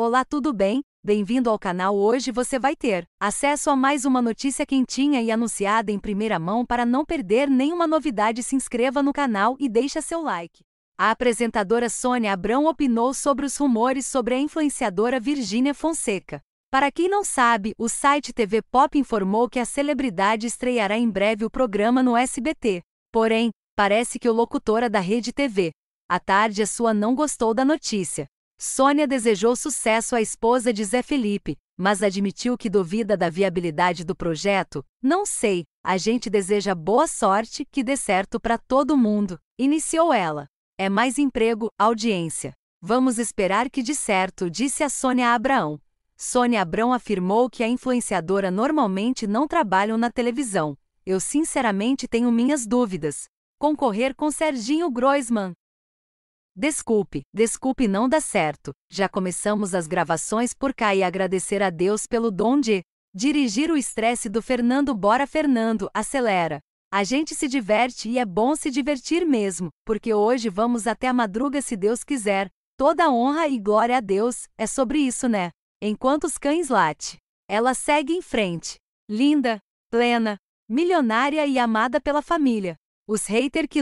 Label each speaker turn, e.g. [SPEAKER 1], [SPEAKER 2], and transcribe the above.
[SPEAKER 1] Olá, tudo bem? Bem-vindo ao canal. Hoje você vai ter acesso a mais uma notícia quentinha e anunciada em primeira mão para não perder nenhuma novidade. Se inscreva no canal e deixa seu like. A apresentadora Sônia Abrão opinou sobre os rumores sobre a influenciadora Virgínia Fonseca. Para quem não sabe, o site TV Pop informou que a celebridade estreará em breve o programa no SBT. Porém, parece que o locutora da rede TV, à tarde a é sua não gostou da notícia Sônia desejou sucesso à esposa de Zé Felipe, mas admitiu que duvida da viabilidade do projeto. Não sei, a gente deseja boa sorte, que dê certo para todo mundo, iniciou ela. É mais emprego, audiência. Vamos esperar que dê certo, disse a Sônia Abraão. Sônia Abrão afirmou que a influenciadora normalmente não trabalha na televisão. Eu sinceramente tenho minhas dúvidas. Concorrer com Serginho Groisman, Desculpe, desculpe não dá certo. Já começamos as gravações por cá e agradecer a Deus pelo dom de dirigir o estresse do Fernando. Bora, Fernando, acelera. A gente se diverte e é bom se divertir mesmo, porque hoje vamos até a madruga se Deus quiser. Toda honra e glória a Deus, é sobre isso, né? Enquanto os cães late, ela segue em frente. Linda, plena, milionária e amada pela família. Os haters que